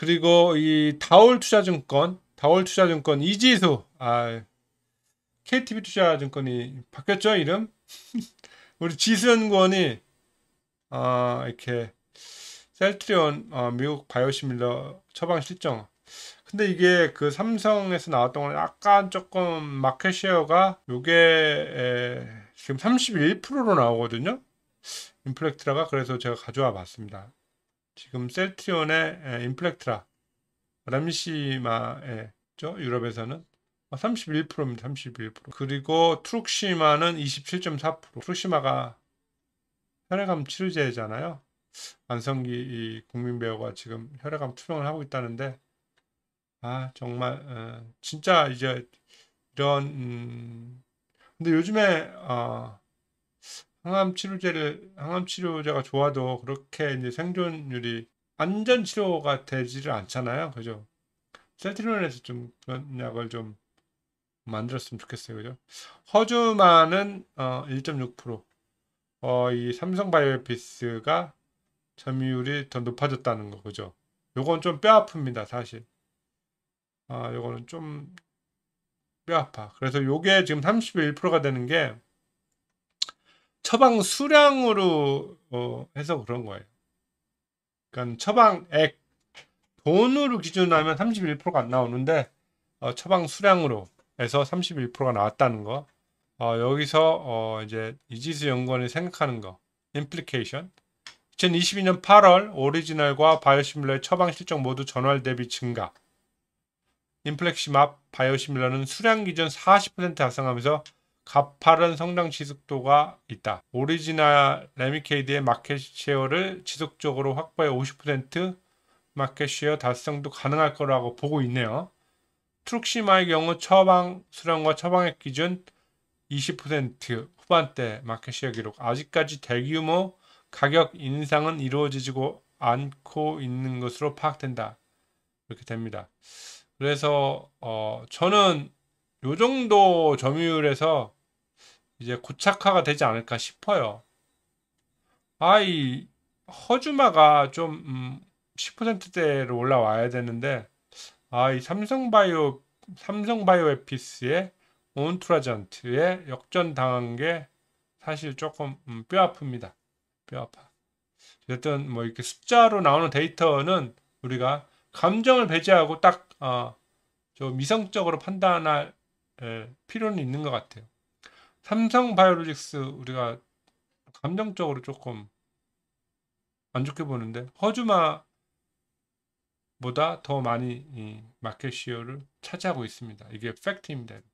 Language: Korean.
그리고 이 다올 투자증권, 다올 투자증권 이지수, 아, KTB 투자증권이 바뀌었죠, 이름? 우리 지수연구원이, 아, 이렇게, 셀트리온, 아, 미국 바이오시밀러 처방 실정. 근데 이게 그 삼성에서 나왔던 거 약간 조금 마켓 쉐어가 요게, 에, 지금 31%로 나오거든요. 인플렉트라가 그래서 제가 가져와 봤습니다. 지금 셀트리온의 인플렉트라 람시마죠 유럽에서는 31%입니다. 어, 31%. 그리고 트룩시마는 27.4%. 트룩시마가 혈액암 치료제잖아요. 안성기 국민 배우가 지금 혈액암 투병을 하고 있다는데 아 정말 어, 진짜 이제 이런 음, 근데 요즘에 어, 항암 치료제를 항암 치료제가 좋아도 그렇게 이제 생존율이 안전 치료가 되지를 않잖아요. 그죠? 셀트리온에서 좀 그런 약을 좀 만들었으면 좋겠어요. 그죠? 허주만은 어, 1.6%. 어, 이 삼성바이오피스가 점유율이 더 높아졌다는 거. 그죠? 요건 좀 뼈 아픕니다. 사실. 아, 요거는 좀 뼈 아파. 그래서 요게 지금 31%가 되는 게 처방 수량으로 어, 해서 그런 거예요. 그러니까 처방액 돈으로 기준하면 31%가 안 나오는데 어, 처방 수량으로 해서 31%가 나왔다는 거. 어, 여기서 어, 이제 이지스 연구원이 생각하는 거. implication. 2022년 8월 오리지널과 바이오시밀러의 처방 실적 모두 전월 대비 증가. 인플렉시맙 바이오시밀러는 수량 기준 40% 달성하면서 가파른 성장 지속도가 있다. 오리지나 레미케이드의 e 마켓 쉐어를 지속적으로 확보해 50% 마켓 쉐어 달성도 가능할 거라고 보고 있네요. 트룩시마의 경우 처방 수량과 처방액 기준 20% 후반대 마켓 쉐어 기록. 아직까지 대규모 가격 인상은 이루어지고 않고 있는 것으로 파악된다. 이렇게 됩니다. 그래서 어, 저는 요 정도 점유율에서 이제 고착화가 되지 않을까 싶어요. 아이 허주마가 좀 10%대로 음, 올라와야 되는데 아이 삼성바이오 삼성바이오에피스의 온트라전트에 역전 당한 게 사실 조금 음, 뼈 아픕니다. 뼈 아파. 어쨌든 뭐 이렇게 숫자로 나오는 데이터는 우리가 감정을 배제하고 딱좀 어, 이성적으로 판단할 에, 필요는 있는 것 같아요. 삼성 바이오로직스 우리가 감정적으로 조금 안 좋게 보는데 허주마보다 더 많이 마켓 시어를 차지하고 있습니다. 이게 팩트입니다.